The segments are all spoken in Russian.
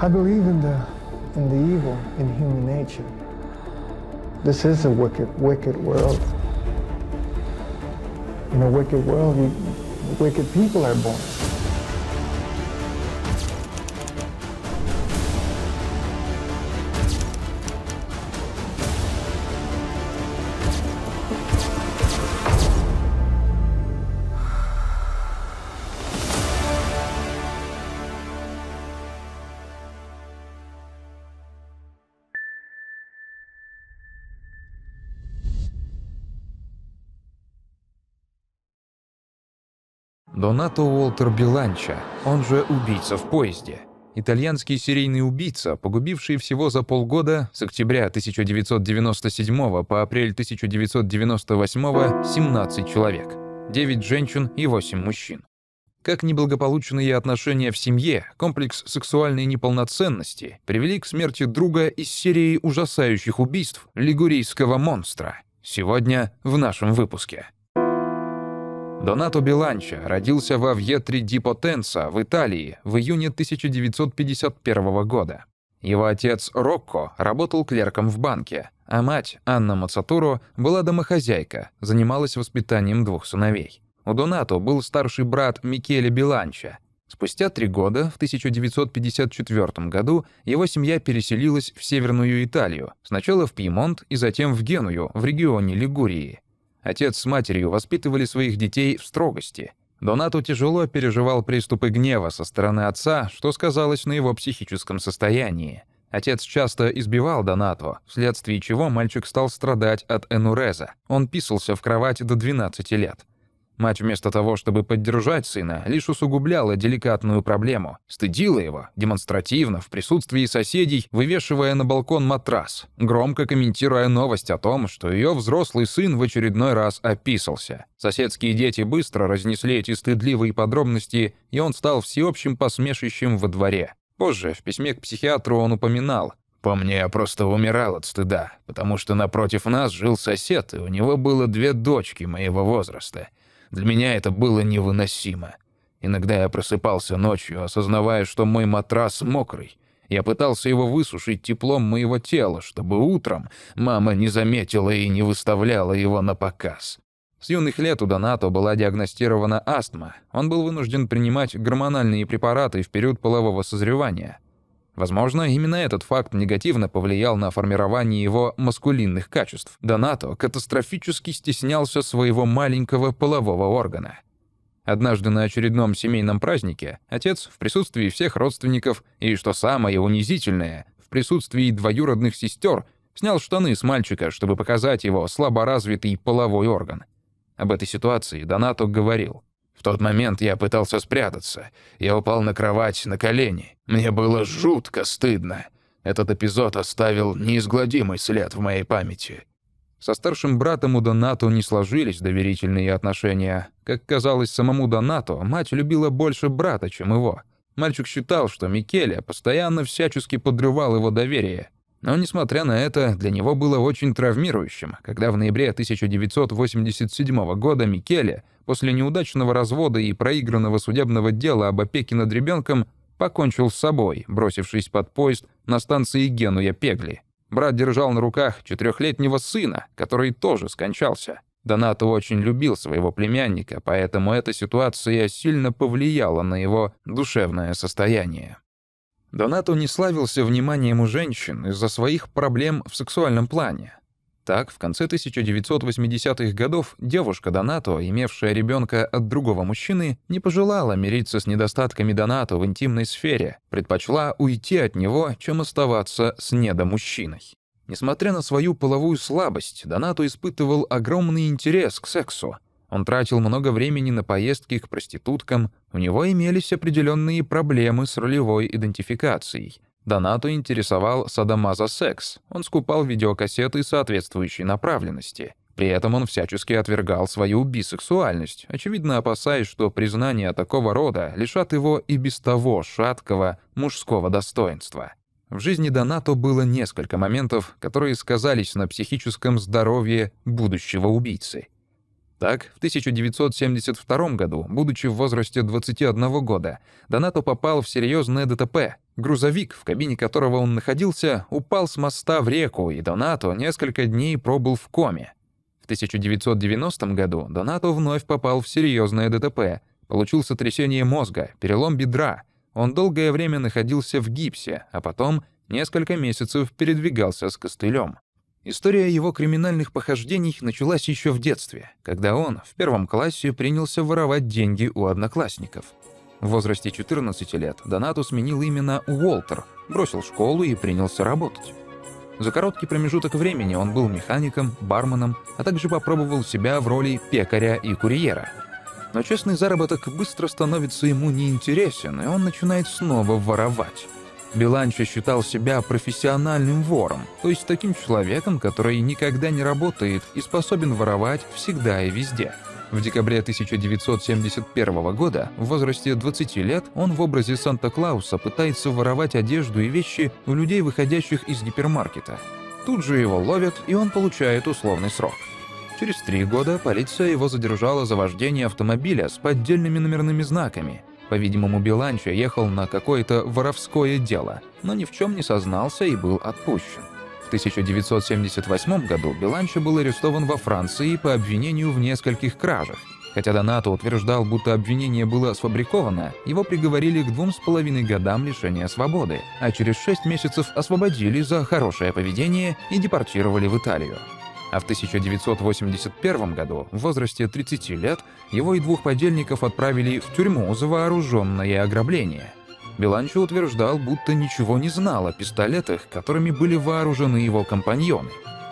I believe in the, in the evil in human nature. This is a wicked, wicked world. In a wicked world, you, wicked people are born. Ренато Уолтер Биланча, он же «Убийца в поезде», итальянский серийный убийца, погубивший всего за полгода с октября 1997 по апрель 1998 17 человек, 9 женщин и 8 мужчин. Как неблагополучные отношения в семье, комплекс сексуальной неполноценности привели к смерти друга из серии ужасающих убийств лигурийского монстра. Сегодня в нашем выпуске. Донато Биланча родился во Вьетри ди Потенца в Италии в июне 1951 года. Его отец Рокко работал клерком в банке, а мать, Анна Мацатуро, была домохозяйка, занималась воспитанием двух сыновей. У Донато был старший брат Микеле Биланча. Спустя три года, в 1954 году, его семья переселилась в Северную Италию, сначала в Пьемонт и затем в Геную, в регионе Лигурии. Отец с матерью воспитывали своих детей в строгости. Донату тяжело переживал приступы гнева со стороны отца, что сказалось на его психическом состоянии. Отец часто избивал Донато, вследствие чего мальчик стал страдать от энуреза. Он писался в кровать до 12 лет. Мать вместо того, чтобы поддержать сына, лишь усугубляла деликатную проблему, стыдила его, демонстративно, в присутствии соседей, вывешивая на балкон матрас, громко комментируя новость о том, что ее взрослый сын в очередной раз описался. Соседские дети быстро разнесли эти стыдливые подробности, и он стал всеобщим посмешищем во дворе. Позже в письме к психиатру он упоминал, «По мне я просто умирал от стыда, потому что напротив нас жил сосед, и у него было две дочки моего возраста. Для меня это было невыносимо. Иногда я просыпался ночью, осознавая, что мой матрас мокрый. Я пытался его высушить теплом моего тела, чтобы утром мама не заметила и не выставляла его на показ. С юных лет у Донато была диагностирована астма. Он был вынужден принимать гормональные препараты в период полового созревания. Возможно, именно этот факт негативно повлиял на формирование его маскулинных качеств. Донато катастрофически стеснялся своего маленького полового органа. Однажды на очередном семейном празднике отец в присутствии всех родственников и, что самое унизительное, в присутствии двоюродных сестер снял штаны с мальчика, чтобы показать его слаборазвитый половой орган. Об этой ситуации Донато говорил. В тот момент я пытался спрятаться. Я упал на кровать, на колени. Мне было жутко стыдно. Этот эпизод оставил неизгладимый след в моей памяти. Со старшим братом у Донату не сложились доверительные отношения. Как казалось самому Донату, мать любила больше брата, чем его. Мальчик считал, что Микеле постоянно всячески подрывал его доверие. Но, несмотря на это, для него было очень травмирующим, когда в ноябре 1987 года Микеле после неудачного развода и проигранного судебного дела об опеке над ребенком покончил с собой, бросившись под поезд на станции Генуя-Пегли. Брат держал на руках четырехлетнего сына, который тоже скончался. Донато очень любил своего племянника, поэтому эта ситуация сильно повлияла на его душевное состояние. Донато не славился вниманием у женщин из-за своих проблем в сексуальном плане. Так, в конце 1980-х годов девушка Донато, имевшая ребенка от другого мужчины, не пожелала мириться с недостатками Донато в интимной сфере, предпочла уйти от него, чем оставаться с недомужчиной. Несмотря на свою половую слабость, Донато испытывал огромный интерес к сексу. Он тратил много времени на поездки к проституткам, у него имелись определенные проблемы с ролевой идентификацией — Донато интересовал садомаза секс, он скупал видеокассеты соответствующей направленности. При этом он всячески отвергал свою бисексуальность, очевидно опасаясь, что признания такого рода лишат его и без того шаткого мужского достоинства. В жизни Донато было несколько моментов, которые сказались на психическом здоровье будущего убийцы. Так, в 1972 году, будучи в возрасте 21 года, Донато попал в серьезное ДТП. Грузовик, в кабине которого он находился, упал с моста в реку, и Донато несколько дней пробыл в коме. В 1990 году Донато вновь попал в серьезное ДТП. Получил сотрясение мозга, перелом бедра. Он долгое время находился в гипсе, а потом несколько месяцев передвигался с костылем. История его криминальных похождений началась еще в детстве, когда он в первом классе принялся воровать деньги у одноклассников. В возрасте 14 лет Донату сменил именно Уолтер, бросил школу и принялся работать. За короткий промежуток времени он был механиком, барменом, а также попробовал себя в роли пекаря и курьера. Но честный заработок быстро становится ему неинтересен, и он начинает снова воровать. Беланча считал себя профессиональным вором, то есть таким человеком, который никогда не работает и способен воровать всегда и везде. В декабре 1971 года, в возрасте 20 лет, он в образе Санта-Клауса пытается воровать одежду и вещи у людей, выходящих из гипермаркета. Тут же его ловят, и он получает условный срок. Через три года полиция его задержала за вождение автомобиля с поддельными номерными знаками, по-видимому, Беланчо ехал на какое-то воровское дело, но ни в чем не сознался и был отпущен. В 1978 году Беланчо был арестован во Франции по обвинению в нескольких кражах. Хотя Донато утверждал, будто обвинение было сфабриковано, его приговорили к двум с половиной годам лишения свободы, а через шесть месяцев освободили за хорошее поведение и депортировали в Италию а в 1981 году, в возрасте 30 лет, его и двух подельников отправили в тюрьму за вооруженное ограбление. Беланчо утверждал, будто ничего не знал о пистолетах, которыми были вооружены его компаньоны.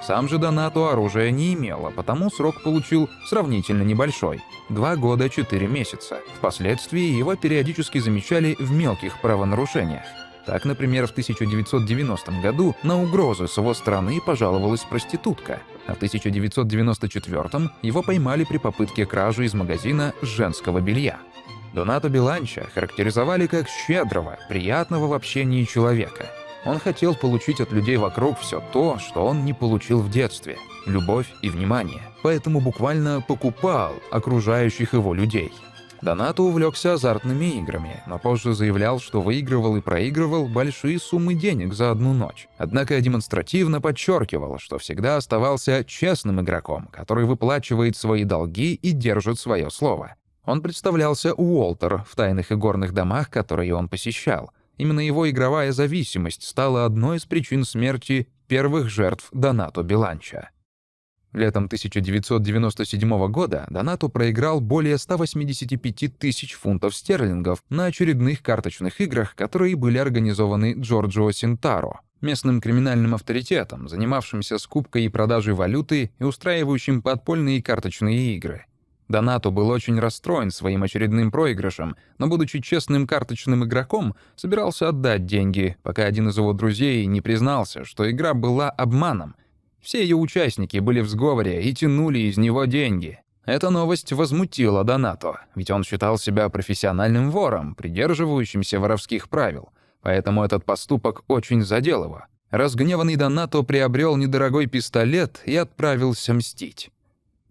Сам же Донату оружия не имел, а потому срок получил сравнительно небольшой — два года четыре месяца. Впоследствии его периодически замечали в мелких правонарушениях. Так, например, в 1990 году на угрозы с его стороны пожаловалась проститутка, а в 1994 его поймали при попытке кражи из магазина женского белья. Донато Биланча характеризовали как щедрого, приятного в общении человека. Он хотел получить от людей вокруг все то, что он не получил в детстве – любовь и внимание, поэтому буквально покупал окружающих его людей – Донато увлекся азартными играми, но позже заявлял, что выигрывал и проигрывал большие суммы денег за одну ночь. Однако демонстративно подчеркивал, что всегда оставался честным игроком, который выплачивает свои долги и держит свое слово. Он представлялся Уолтер в тайных игорных домах, которые он посещал. Именно его игровая зависимость стала одной из причин смерти первых жертв Донато Биланча. Летом 1997 года Донату проиграл более 185 тысяч фунтов стерлингов на очередных карточных играх, которые были организованы Джорджио Синтаро, местным криминальным авторитетом, занимавшимся скупкой и продажей валюты и устраивающим подпольные карточные игры. Донату был очень расстроен своим очередным проигрышем, но, будучи честным карточным игроком, собирался отдать деньги, пока один из его друзей не признался, что игра была обманом — все ее участники были в сговоре и тянули из него деньги. Эта новость возмутила Донато, ведь он считал себя профессиональным вором, придерживающимся воровских правил, поэтому этот поступок очень задел его. Разгневанный Донато приобрел недорогой пистолет и отправился мстить.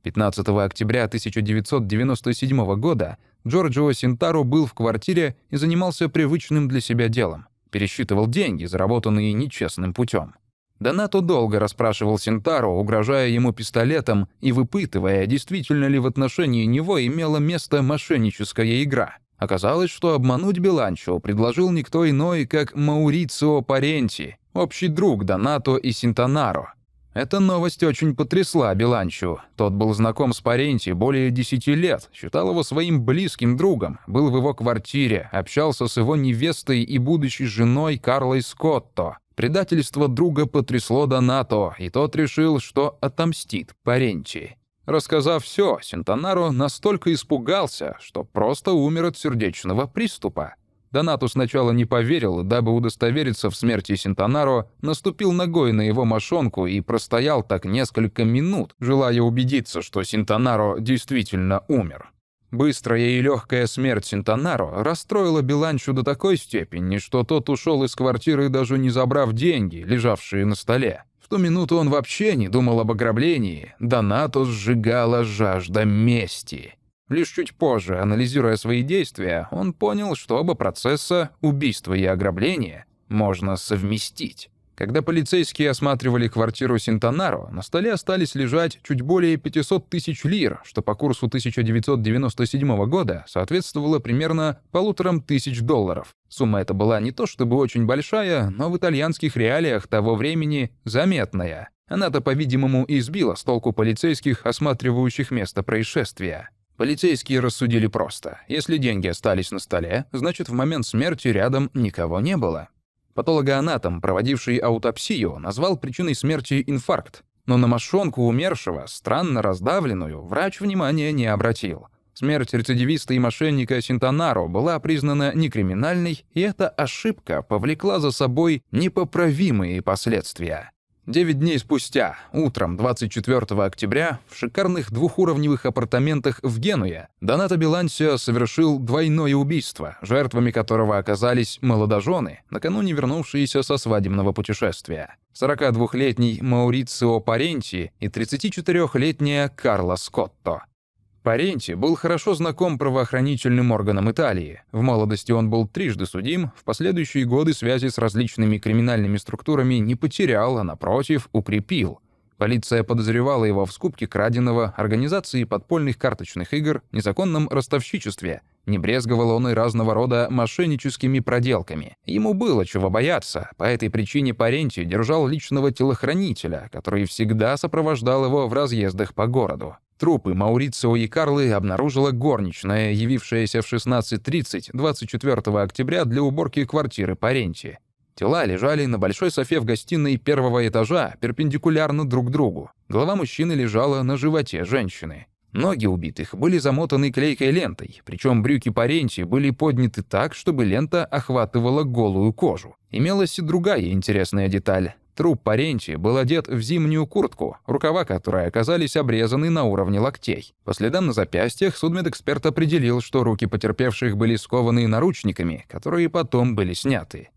15 октября 1997 года Джорджио Синтаро был в квартире и занимался привычным для себя делом. Пересчитывал деньги, заработанные нечестным путем. Донато долго расспрашивал Синтаро, угрожая ему пистолетом и выпытывая, действительно ли в отношении него имела место мошенническая игра. Оказалось, что обмануть Беланчо предложил никто иной, как Маурицио Паренти, общий друг Донато и Синтанаро. Эта новость очень потрясла Беланчу. Тот был знаком с Паренти более десяти лет, считал его своим близким другом, был в его квартире, общался с его невестой и будущей женой Карлой Скотто. Предательство друга потрясло Донато, и тот решил, что отомстит Паренчи. Рассказав все, Синтонаро настолько испугался, что просто умер от сердечного приступа. Донато сначала не поверил, дабы удостовериться в смерти Синтонаро, наступил ногой на его мошонку и простоял так несколько минут, желая убедиться, что Синтонаро действительно умер. Быстрая и легкая смерть Синтонаро расстроила Биланчу до такой степени, что тот ушел из квартиры, даже не забрав деньги, лежавшие на столе. В ту минуту он вообще не думал об ограблении, Донато сжигала жажда мести. Лишь чуть позже, анализируя свои действия, он понял, что оба процесса, убийство и ограбление, можно совместить. Когда полицейские осматривали квартиру Синтонаро, на столе остались лежать чуть более 500 тысяч лир, что по курсу 1997 года соответствовало примерно полуторам тысяч долларов. Сумма эта была не то чтобы очень большая, но в итальянских реалиях того времени заметная. Она-то, по-видимому, и сбила с толку полицейских, осматривающих место происшествия. Полицейские рассудили просто. Если деньги остались на столе, значит, в момент смерти рядом никого не было. Патологоанатом, проводивший аутопсию, назвал причиной смерти инфаркт, но на мошонку умершего, странно раздавленную, врач внимания не обратил. Смерть рецидивиста и мошенника Синтонаро была признана некриминальной, и эта ошибка повлекла за собой непоправимые последствия. Девять дней спустя, утром 24 октября, в шикарных двухуровневых апартаментах в Генуе Донато Белансио совершил двойное убийство, жертвами которого оказались молодожены, накануне вернувшиеся со свадебного путешествия. 42-летний Маурицио Паренти и 34-летняя Карла Скотто. Паренти был хорошо знаком правоохранительным органам Италии. В молодости он был трижды судим, в последующие годы связи с различными криминальными структурами не потерял, а напротив, укрепил. Полиция подозревала его в скупке краденого, организации подпольных карточных игр, незаконном ростовщичестве. Не брезговал он и разного рода мошенническими проделками. Ему было чего бояться. По этой причине Паренти держал личного телохранителя, который всегда сопровождал его в разъездах по городу. Трупы Маурицио и Карлы обнаружила горничная, явившаяся в 16.30 24 октября для уборки квартиры Паренти. Тела лежали на большой софе в гостиной первого этажа, перпендикулярно друг другу. Голова мужчины лежала на животе женщины. Ноги убитых были замотаны клейкой лентой, причем брюки Паренти были подняты так, чтобы лента охватывала голую кожу. Имелась и другая интересная деталь. Труп Паренти был одет в зимнюю куртку, рукава которой оказались обрезаны на уровне локтей. По следам на запястьях судмедэксперт определил, что руки потерпевших были скованы наручниками, которые потом были сняты.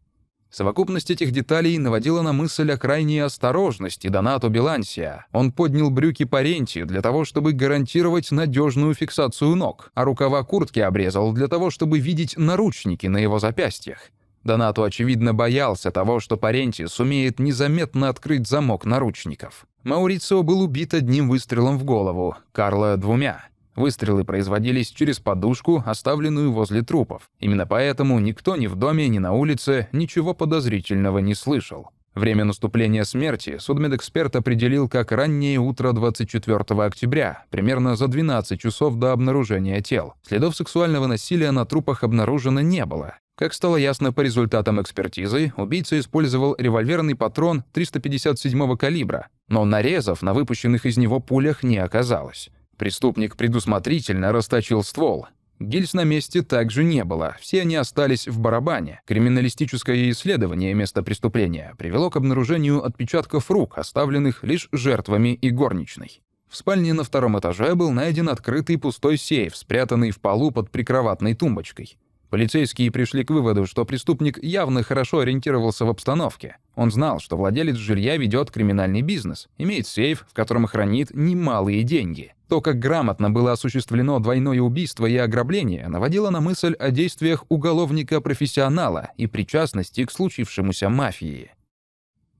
Совокупность этих деталей наводила на мысль о крайней осторожности Донато Белансия. Он поднял брюки Паренти для того, чтобы гарантировать надежную фиксацию ног, а рукава куртки обрезал для того, чтобы видеть наручники на его запястьях. Донату, очевидно, боялся того, что Паренти сумеет незаметно открыть замок наручников. Маурицио был убит одним выстрелом в голову, Карла — двумя. Выстрелы производились через подушку, оставленную возле трупов. Именно поэтому никто ни в доме, ни на улице ничего подозрительного не слышал. Время наступления смерти судмедэксперт определил как раннее утро 24 октября, примерно за 12 часов до обнаружения тел. Следов сексуального насилия на трупах обнаружено не было. Как стало ясно по результатам экспертизы, убийца использовал револьверный патрон 357-го калибра, но нарезов на выпущенных из него пулях не оказалось. Преступник предусмотрительно расточил ствол, Гильз на месте также не было, все они остались в барабане. Криминалистическое исследование места преступления привело к обнаружению отпечатков рук, оставленных лишь жертвами и горничной. В спальне на втором этаже был найден открытый пустой сейф, спрятанный в полу под прикроватной тумбочкой. Полицейские пришли к выводу, что преступник явно хорошо ориентировался в обстановке. Он знал, что владелец жилья ведет криминальный бизнес, имеет сейф, в котором хранит немалые деньги. То, как грамотно было осуществлено двойное убийство и ограбление, наводило на мысль о действиях уголовника-профессионала и причастности к случившемуся мафии.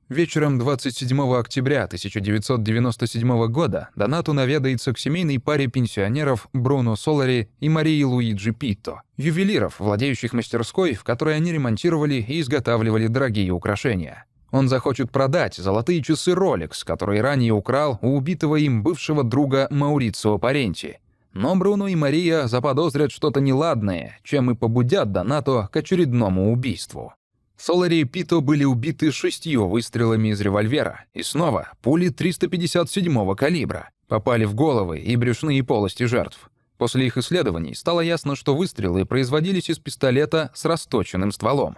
Вечером 27 октября 1997 года Донату наведается к семейной паре пенсионеров Бруно Солари и Марии Луиджи Питто, ювелиров, владеющих мастерской, в которой они ремонтировали и изготавливали дорогие украшения. Он захочет продать золотые часы Rolex, которые ранее украл у убитого им бывшего друга Маурицио Паренти. Но Бруно и Мария заподозрят что-то неладное, чем и побудят Донато к очередному убийству. Солари и Пито были убиты шестью выстрелами из револьвера, и снова пули 357-го калибра попали в головы и брюшные полости жертв. После их исследований стало ясно, что выстрелы производились из пистолета с расточенным стволом.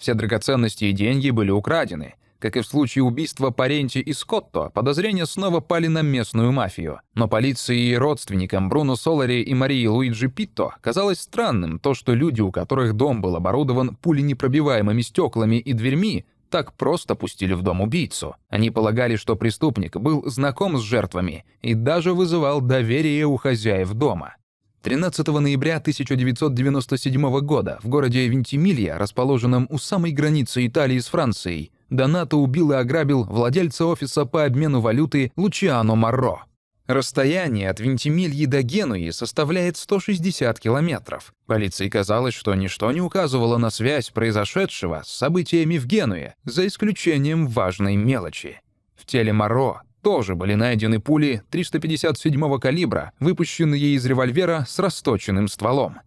Все драгоценности и деньги были украдены. Как и в случае убийства Паренти и Скотто, подозрения снова пали на местную мафию. Но полиции и родственникам Бруно Солари и Марии Луиджи Питто казалось странным то, что люди, у которых дом был оборудован пуленепробиваемыми стеклами и дверьми, так просто пустили в дом убийцу. Они полагали, что преступник был знаком с жертвами и даже вызывал доверие у хозяев дома. 13 ноября 1997 года в городе Вентимилья, расположенном у самой границы Италии с Францией, Донато убил и ограбил владельца офиса по обмену валюты Лучиано Марро. Расстояние от Вентимильи до Генуи составляет 160 километров. Полиции казалось, что ничто не указывало на связь произошедшего с событиями в Генуе, за исключением важной мелочи. В теле Моро тоже были найдены пули 357-го калибра, выпущенные из револьвера с расточенным стволом.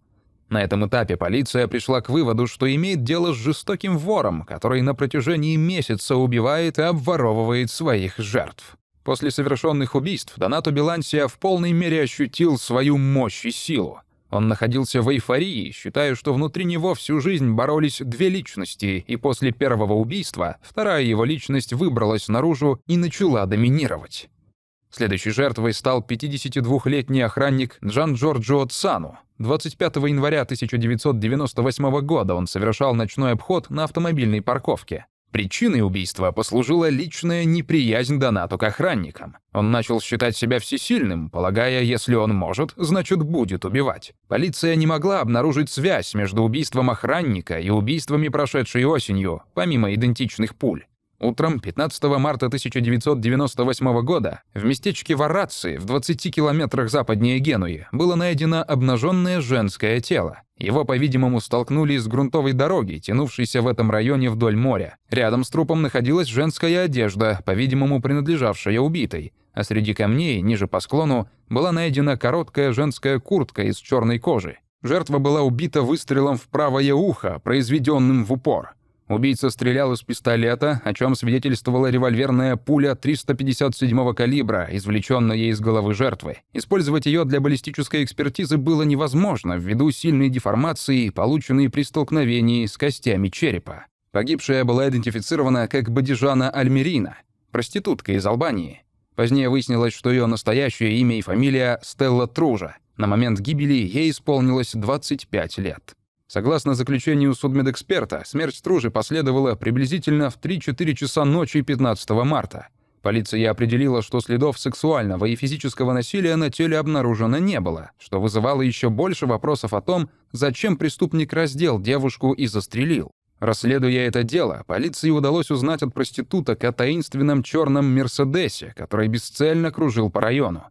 На этом этапе полиция пришла к выводу, что имеет дело с жестоким вором, который на протяжении месяца убивает и обворовывает своих жертв. После совершенных убийств Донато Белансия в полной мере ощутил свою мощь и силу. Он находился в эйфории, считая, что внутри него всю жизнь боролись две личности, и после первого убийства вторая его личность выбралась наружу и начала доминировать. Следующей жертвой стал 52-летний охранник Джан Джорджо Цану. 25 января 1998 года он совершал ночной обход на автомобильной парковке. Причиной убийства послужила личная неприязнь Донату к охранникам. Он начал считать себя всесильным, полагая, если он может, значит будет убивать. Полиция не могла обнаружить связь между убийством охранника и убийствами, прошедшей осенью, помимо идентичных пуль. Утром 15 марта 1998 года в местечке Вараци в 20 километрах западнее Генуи было найдено обнаженное женское тело. Его, по-видимому, столкнули с грунтовой дороги, тянувшейся в этом районе вдоль моря. Рядом с трупом находилась женская одежда, по-видимому, принадлежавшая убитой. А среди камней, ниже по склону, была найдена короткая женская куртка из черной кожи. Жертва была убита выстрелом в правое ухо, произведенным в упор. Убийца стрелял из пистолета, о чем свидетельствовала револьверная пуля 357-го калибра, извлеченная из головы жертвы. Использовать ее для баллистической экспертизы было невозможно ввиду сильной деформации, полученной при столкновении с костями черепа. Погибшая была идентифицирована как Бадижана Альмерина, проститутка из Албании. Позднее выяснилось, что ее настоящее имя и фамилия Стелла Тружа. На момент гибели ей исполнилось 25 лет. Согласно заключению судмедэксперта, смерть Стружи последовала приблизительно в 3-4 часа ночи 15 марта. Полиция определила, что следов сексуального и физического насилия на теле обнаружено не было, что вызывало еще больше вопросов о том, зачем преступник раздел девушку и застрелил. Расследуя это дело, полиции удалось узнать от проституток о таинственном черном «Мерседесе», который бесцельно кружил по району.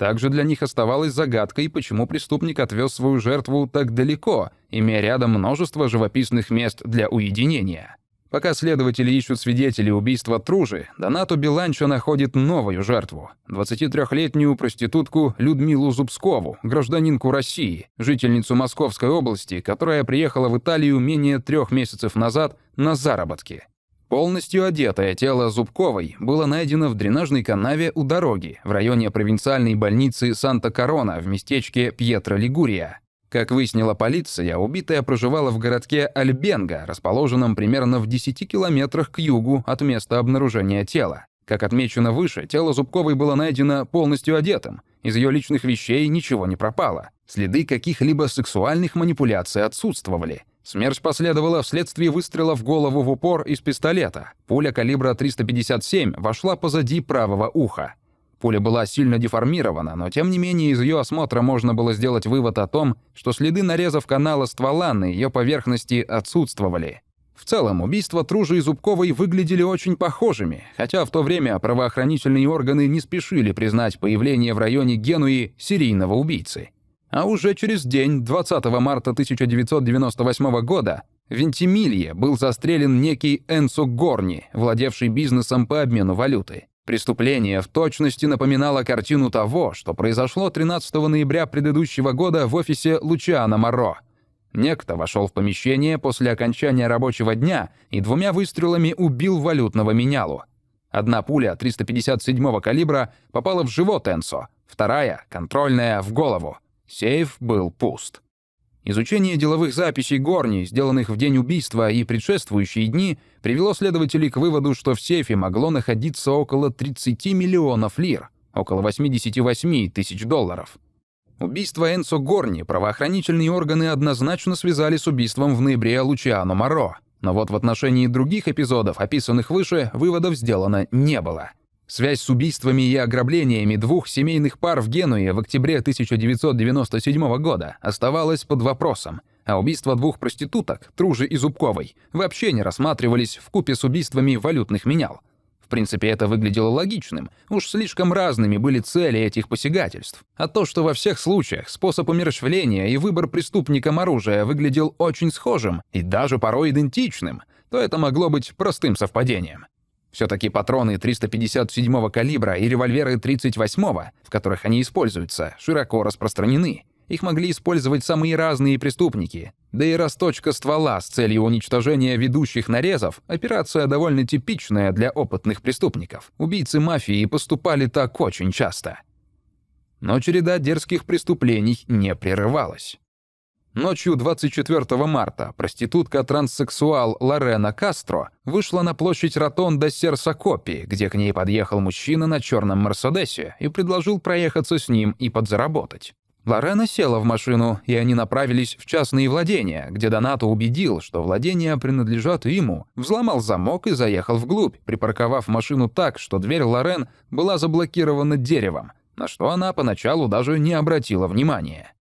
Также для них оставалась загадкой, почему преступник отвез свою жертву так далеко, имея рядом множество живописных мест для уединения. Пока следователи ищут свидетелей убийства Тружи, Донато Беланчо находит новую жертву – 23-летнюю проститутку Людмилу Зубскову, гражданинку России, жительницу Московской области, которая приехала в Италию менее трех месяцев назад на заработки. Полностью одетое тело Зубковой было найдено в дренажной канаве у дороги в районе провинциальной больницы Санта-Корона в местечке Пьетро-Лигурия. Как выяснила полиция, убитая проживала в городке Альбенга, расположенном примерно в 10 километрах к югу от места обнаружения тела. Как отмечено выше, тело Зубковой было найдено полностью одетым, из ее личных вещей ничего не пропало. Следы каких-либо сексуальных манипуляций отсутствовали – Смерть последовала вследствие выстрела в голову в упор из пистолета. Пуля калибра 357 вошла позади правого уха. Пуля была сильно деформирована, но тем не менее из ее осмотра можно было сделать вывод о том, что следы нарезов канала ствола на ее поверхности отсутствовали. В целом, убийства Тружи и Зубковой выглядели очень похожими, хотя в то время правоохранительные органы не спешили признать появление в районе Генуи серийного убийцы. А уже через день, 20 марта 1998 года, в Вентимилье был застрелен некий Энсо Горни, владевший бизнесом по обмену валюты. Преступление в точности напоминало картину того, что произошло 13 ноября предыдущего года в офисе Лучиана Моро. Некто вошел в помещение после окончания рабочего дня и двумя выстрелами убил валютного менялу. Одна пуля 357-го калибра попала в живот Энсо, вторая, контрольная, в голову. Сейф был пуст. Изучение деловых записей Горни, сделанных в день убийства и предшествующие дни, привело следователей к выводу, что в сейфе могло находиться около 30 миллионов лир, около 88 тысяч долларов. Убийство Энсо Горни правоохранительные органы однозначно связали с убийством в ноябре Лучиано Моро, но вот в отношении других эпизодов, описанных выше, выводов сделано не было. Связь с убийствами и ограблениями двух семейных пар в Генуе в октябре 1997 года оставалась под вопросом, а убийства двух проституток, Тружи и Зубковой, вообще не рассматривались в купе с убийствами валютных менял. В принципе, это выглядело логичным, уж слишком разными были цели этих посягательств. А то, что во всех случаях способ умерщвления и выбор преступником оружия выглядел очень схожим и даже порой идентичным, то это могло быть простым совпадением. Все-таки патроны 357-го калибра и револьверы 38-го, в которых они используются, широко распространены. Их могли использовать самые разные преступники. Да и расточка ствола с целью уничтожения ведущих нарезов – операция довольно типичная для опытных преступников. Убийцы мафии поступали так очень часто. Но череда дерзких преступлений не прерывалась. Ночью 24 марта проститутка-транссексуал Лорена Кастро вышла на площадь Ротонда Серсакопи, где к ней подъехал мужчина на черном Мерседесе и предложил проехаться с ним и подзаработать. Лорена села в машину, и они направились в частные владения, где Донато убедил, что владения принадлежат ему, взломал замок и заехал вглубь, припарковав машину так, что дверь Лорен была заблокирована деревом, на что она поначалу даже не обратила внимания.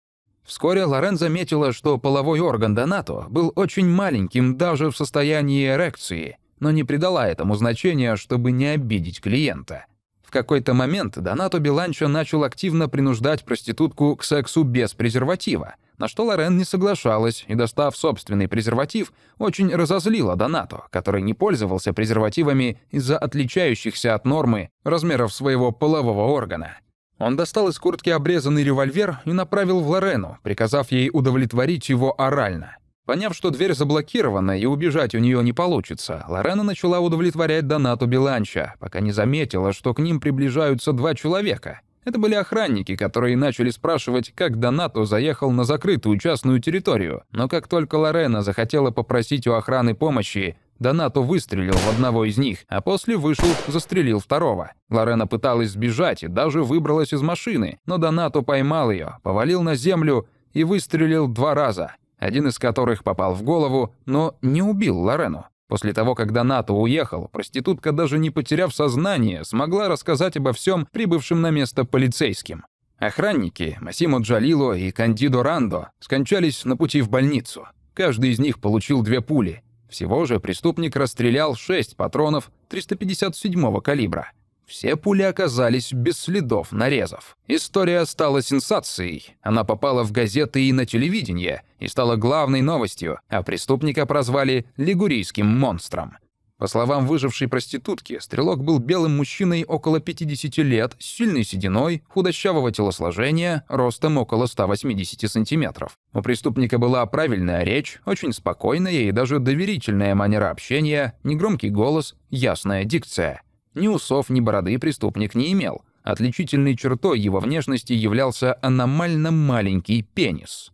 Вскоре Лорен заметила, что половой орган Донато был очень маленьким даже в состоянии эрекции, но не придала этому значения, чтобы не обидеть клиента. В какой-то момент Донато Беланчо начал активно принуждать проститутку к сексу без презерватива, на что Лорен не соглашалась и, достав собственный презерватив, очень разозлила Донато, который не пользовался презервативами из-за отличающихся от нормы размеров своего полового органа. Он достал из куртки обрезанный револьвер и направил в Лорену, приказав ей удовлетворить его орально. Поняв, что дверь заблокирована и убежать у нее не получится, Лорена начала удовлетворять донату Беланча, пока не заметила, что к ним приближаются два человека. Это были охранники, которые начали спрашивать, как Донато заехал на закрытую частную территорию. Но как только Лорена захотела попросить у охраны помощи, Донато выстрелил в одного из них, а после вышел, застрелил второго. Лорена пыталась сбежать и даже выбралась из машины, но Донато поймал ее, повалил на землю и выстрелил два раза, один из которых попал в голову, но не убил Лорену. После того, как Донато уехал, проститутка, даже не потеряв сознание, смогла рассказать обо всем прибывшим на место полицейским. Охранники Массимо Джалило и Кандидо Рандо скончались на пути в больницу. Каждый из них получил две пули, всего же преступник расстрелял 6 патронов 357-го калибра. Все пули оказались без следов нарезов. История стала сенсацией. Она попала в газеты и на телевидение и стала главной новостью, а преступника прозвали «лигурийским монстром». По словам выжившей проститутки, стрелок был белым мужчиной около 50 лет, с сильной сединой, худощавого телосложения, ростом около 180 сантиметров. У преступника была правильная речь, очень спокойная и даже доверительная манера общения, негромкий голос, ясная дикция. Ни усов, ни бороды преступник не имел. Отличительной чертой его внешности являлся аномально маленький пенис.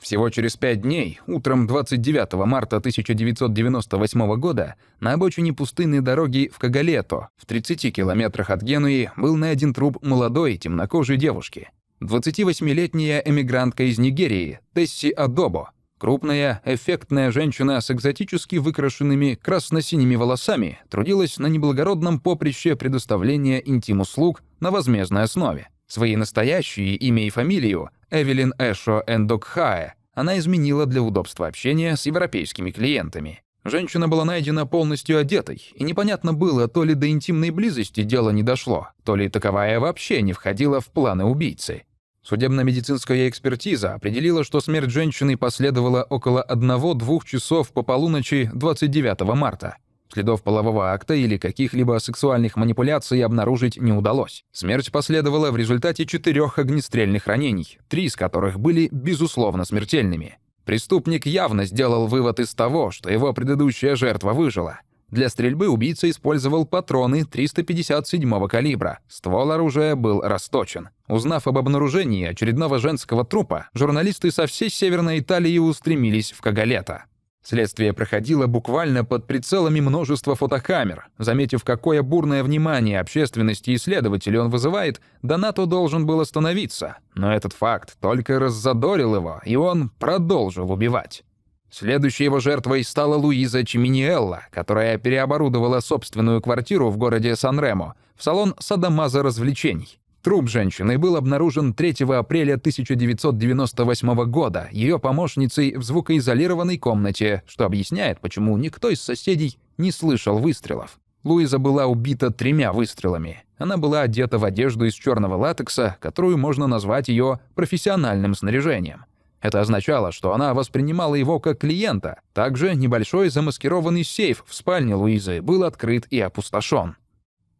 Всего через пять дней, утром 29 марта 1998 года, на обочине пустынной дороги в Кагалето, в 30 километрах от Генуи, был найден труп молодой темнокожей девушки. 28-летняя эмигрантка из Нигерии, Тесси Адобо. Крупная, эффектная женщина с экзотически выкрашенными красно-синими волосами трудилась на неблагородном поприще предоставления интим-услуг на возмездной основе. Свои настоящие имя и фамилию, Эвелин Эшо Эндокхае, она изменила для удобства общения с европейскими клиентами. Женщина была найдена полностью одетой, и непонятно было, то ли до интимной близости дело не дошло, то ли таковая вообще не входила в планы убийцы. Судебно-медицинская экспертиза определила, что смерть женщины последовала около 1-2 часов по полуночи 29 марта. Следов полового акта или каких-либо сексуальных манипуляций обнаружить не удалось. Смерть последовала в результате четырех огнестрельных ранений, три из которых были, безусловно, смертельными. Преступник явно сделал вывод из того, что его предыдущая жертва выжила. Для стрельбы убийца использовал патроны 357-го калибра. Ствол оружия был расточен. Узнав об обнаружении очередного женского трупа, журналисты со всей Северной Италии устремились в Кагалета. Следствие проходило буквально под прицелами множества фотокамер. Заметив, какое бурное внимание общественности и следователей он вызывает, Донато должен был остановиться. Но этот факт только раззадорил его, и он продолжил убивать. Следующей его жертвой стала Луиза Чиминиэлла, которая переоборудовала собственную квартиру в городе Сан-Ремо в салон садомаза развлечений. Труп женщины был обнаружен 3 апреля 1998 года ее помощницей в звукоизолированной комнате, что объясняет, почему никто из соседей не слышал выстрелов. Луиза была убита тремя выстрелами. Она была одета в одежду из черного латекса, которую можно назвать ее профессиональным снаряжением. Это означало, что она воспринимала его как клиента. Также небольшой замаскированный сейф в спальне Луизы был открыт и опустошен.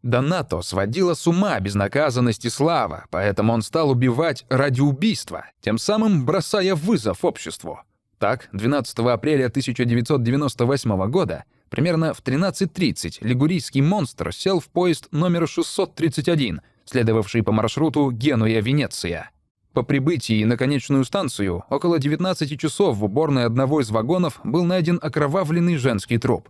Донато сводила с ума безнаказанность и слава, поэтому он стал убивать ради убийства, тем самым бросая вызов обществу. Так, 12 апреля 1998 года, примерно в 13.30, лигурийский монстр сел в поезд номер 631, следовавший по маршруту Генуя-Венеция. По прибытии на конечную станцию около 19 часов в уборной одного из вагонов был найден окровавленный женский труп.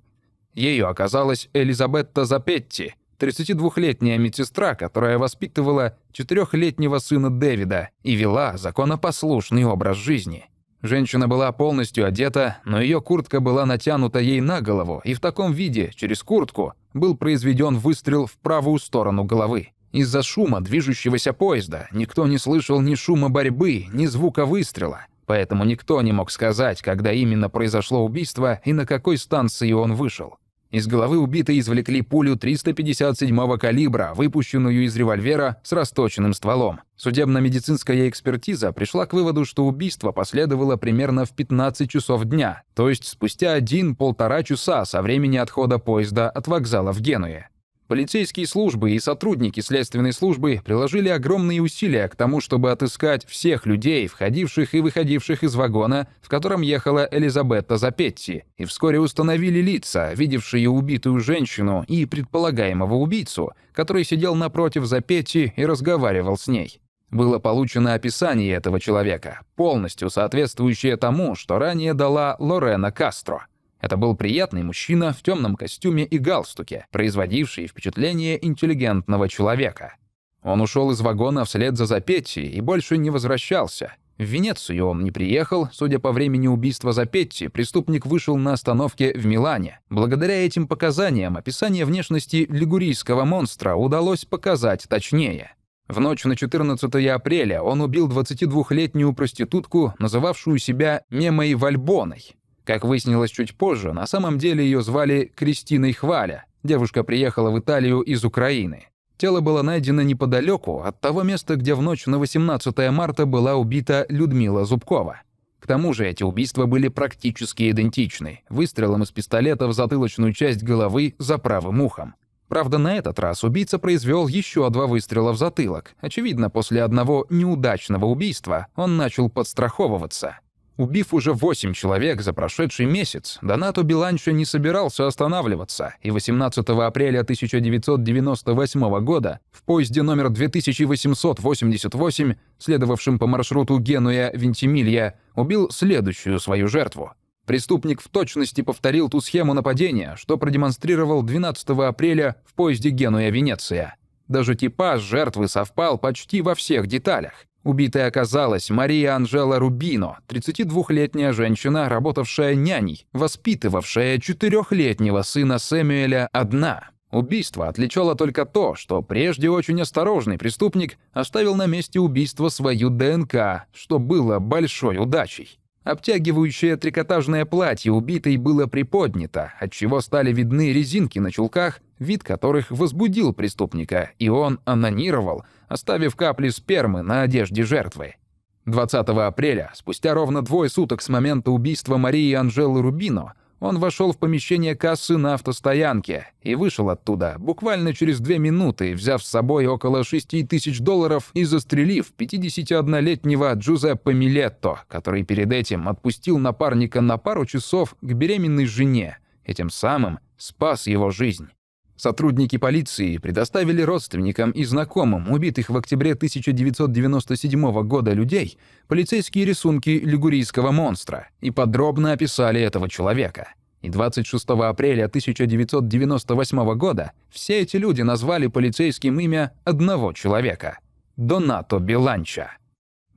Ею оказалась Элизабетта Запетти — 32-летняя медсестра, которая воспитывала четырехлетнего сына Дэвида и вела законопослушный образ жизни. Женщина была полностью одета, но ее куртка была натянута ей на голову, и в таком виде, через куртку, был произведен выстрел в правую сторону головы. Из-за шума движущегося поезда никто не слышал ни шума борьбы, ни звука выстрела, поэтому никто не мог сказать, когда именно произошло убийство и на какой станции он вышел. Из головы убитой извлекли пулю 357-го калибра, выпущенную из револьвера с расточенным стволом. Судебно-медицинская экспертиза пришла к выводу, что убийство последовало примерно в 15 часов дня, то есть спустя 1-1,5 часа со времени отхода поезда от вокзала в Генуе. Полицейские службы и сотрудники следственной службы приложили огромные усилия к тому, чтобы отыскать всех людей, входивших и выходивших из вагона, в котором ехала Элизабетта Запетти, и вскоре установили лица, видевшие убитую женщину и предполагаемого убийцу, который сидел напротив Запетти и разговаривал с ней. Было получено описание этого человека, полностью соответствующее тому, что ранее дала Лорена Кастро – это был приятный мужчина в темном костюме и галстуке, производивший впечатление интеллигентного человека. Он ушел из вагона вслед за Запетти и больше не возвращался. В Венецию он не приехал, судя по времени убийства Запетти, преступник вышел на остановке в Милане. Благодаря этим показаниям описание внешности лигурийского монстра удалось показать точнее. В ночь на 14 апреля он убил 22-летнюю проститутку, называвшую себя Мемой Вальбоной. Как выяснилось чуть позже, на самом деле ее звали Кристиной Хваля. Девушка приехала в Италию из Украины. Тело было найдено неподалеку от того места, где в ночь на 18 марта была убита Людмила Зубкова. К тому же эти убийства были практически идентичны. Выстрелом из пистолета в затылочную часть головы за правым ухом. Правда, на этот раз убийца произвел еще два выстрела в затылок. Очевидно, после одного неудачного убийства он начал подстраховываться. Убив уже 8 человек за прошедший месяц, Донату Биланчо не собирался останавливаться, и 18 апреля 1998 года в поезде номер 2888, следовавшем по маршруту Генуя-Вентимилья, убил следующую свою жертву. Преступник в точности повторил ту схему нападения, что продемонстрировал 12 апреля в поезде Генуя-Венеция. Даже типаж жертвы совпал почти во всех деталях. Убитой оказалась Мария Анжела Рубино, 32-летняя женщина, работавшая няней, воспитывавшая четырехлетнего сына Сэмюэля одна. Убийство отличало только то, что прежде очень осторожный преступник оставил на месте убийства свою ДНК, что было большой удачей. Обтягивающее трикотажное платье убитой было приподнято, отчего стали видны резинки на чулках вид которых возбудил преступника, и он анонировал, оставив капли спермы на одежде жертвы. 20 апреля, спустя ровно двое суток с момента убийства Марии Анжелы Рубино, он вошел в помещение кассы на автостоянке и вышел оттуда буквально через две минуты, взяв с собой около 6 тысяч долларов и застрелив 51-летнего Джузеппе Милетто, который перед этим отпустил напарника на пару часов к беременной жене этим самым спас его жизнь. Сотрудники полиции предоставили родственникам и знакомым убитых в октябре 1997 года людей полицейские рисунки лигурийского монстра и подробно описали этого человека. И 26 апреля 1998 года все эти люди назвали полицейским имя одного человека – Донато Беланча.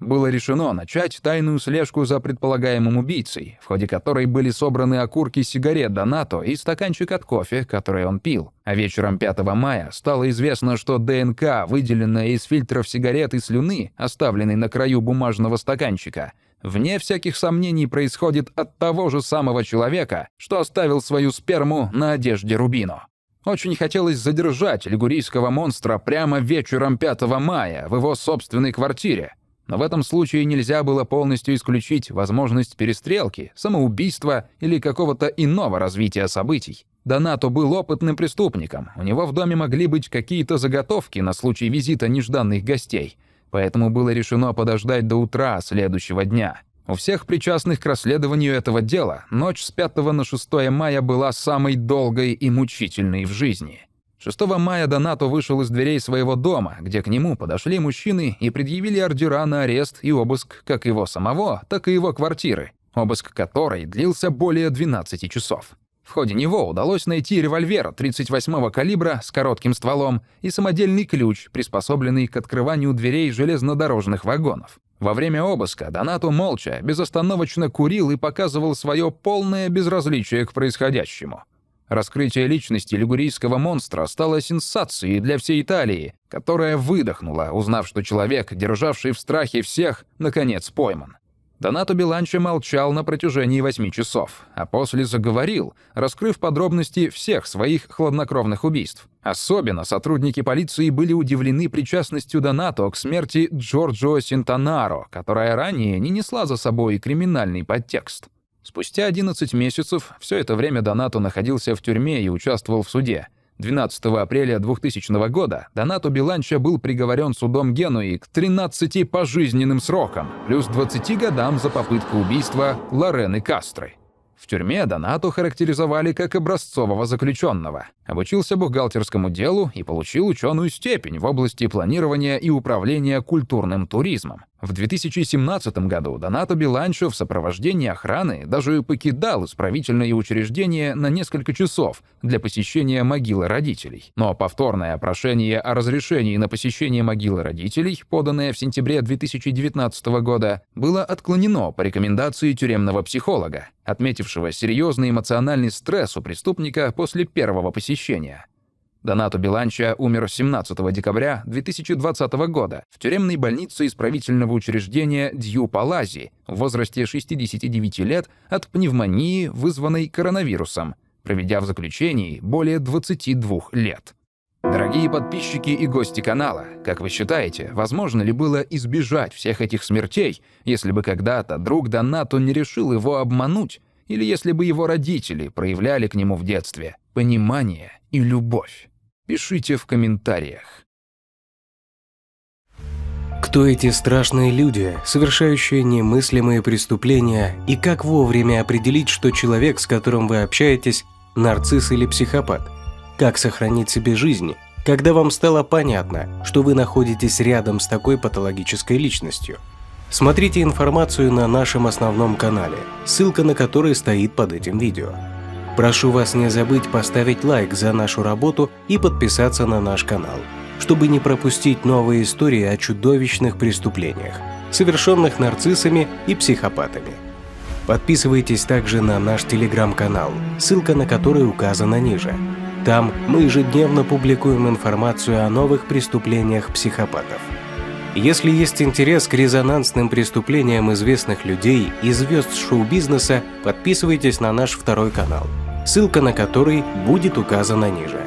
Было решено начать тайную слежку за предполагаемым убийцей, в ходе которой были собраны окурки сигарет Донато и стаканчик от кофе, который он пил. А вечером 5 мая стало известно, что ДНК, выделенная из фильтров сигарет и слюны, оставленной на краю бумажного стаканчика, вне всяких сомнений происходит от того же самого человека, что оставил свою сперму на одежде Рубино. Очень хотелось задержать лигурийского монстра прямо вечером 5 мая в его собственной квартире, но в этом случае нельзя было полностью исключить возможность перестрелки, самоубийства или какого-то иного развития событий. Донато был опытным преступником, у него в доме могли быть какие-то заготовки на случай визита нежданных гостей, поэтому было решено подождать до утра следующего дня. У всех причастных к расследованию этого дела ночь с 5 на 6 мая была самой долгой и мучительной в жизни. 6 мая Донато вышел из дверей своего дома, где к нему подошли мужчины и предъявили ордера на арест и обыск как его самого, так и его квартиры, обыск которой длился более 12 часов. В ходе него удалось найти револьвер 38-го калибра с коротким стволом и самодельный ключ, приспособленный к открыванию дверей железнодорожных вагонов. Во время обыска Донато молча, безостановочно курил и показывал свое полное безразличие к происходящему. Раскрытие личности лигурийского монстра стало сенсацией для всей Италии, которая выдохнула, узнав, что человек, державший в страхе всех, наконец пойман. Донато Беланче молчал на протяжении восьми часов, а после заговорил, раскрыв подробности всех своих хладнокровных убийств. Особенно сотрудники полиции были удивлены причастностью Донато к смерти Джорджо Синтонаро, которая ранее не несла за собой криминальный подтекст. Спустя 11 месяцев все это время Донато находился в тюрьме и участвовал в суде. 12 апреля 2000 года Донато Биланча был приговорен судом Генуи к 13 пожизненным срокам, плюс 20 годам за попытку убийства Лорены Кастры. В тюрьме Донато характеризовали как образцового заключенного. Обучился бухгалтерскому делу и получил ученую степень в области планирования и управления культурным туризмом. В 2017 году Донато Биланчо в сопровождении охраны даже покидал исправительное учреждение на несколько часов для посещения могилы родителей. Но ну, а повторное прошение о разрешении на посещение могилы родителей, поданное в сентябре 2019 года, было отклонено по рекомендации тюремного психолога, отметившего серьезный эмоциональный стресс у преступника после первого посещения. Донато Беланча умер 17 декабря 2020 года в тюремной больнице исправительного учреждения Дью Палази в возрасте 69 лет от пневмонии, вызванной коронавирусом, проведя в заключении более 22 лет. Дорогие подписчики и гости канала, как вы считаете, возможно ли было избежать всех этих смертей, если бы когда-то друг Донато не решил его обмануть, или если бы его родители проявляли к нему в детстве понимание и любовь? Пишите в комментариях. Кто эти страшные люди, совершающие немыслимые преступления, и как вовремя определить, что человек, с которым вы общаетесь, нарцисс или психопат? Как сохранить себе жизнь, когда вам стало понятно, что вы находитесь рядом с такой патологической личностью? Смотрите информацию на нашем основном канале, ссылка на который стоит под этим видео. Прошу вас не забыть поставить лайк за нашу работу и подписаться на наш канал, чтобы не пропустить новые истории о чудовищных преступлениях, совершенных нарциссами и психопатами. Подписывайтесь также на наш телеграм-канал, ссылка на который указана ниже. Там мы ежедневно публикуем информацию о новых преступлениях психопатов. Если есть интерес к резонансным преступлениям известных людей и звезд шоу-бизнеса, подписывайтесь на наш второй канал – ссылка на который будет указана ниже.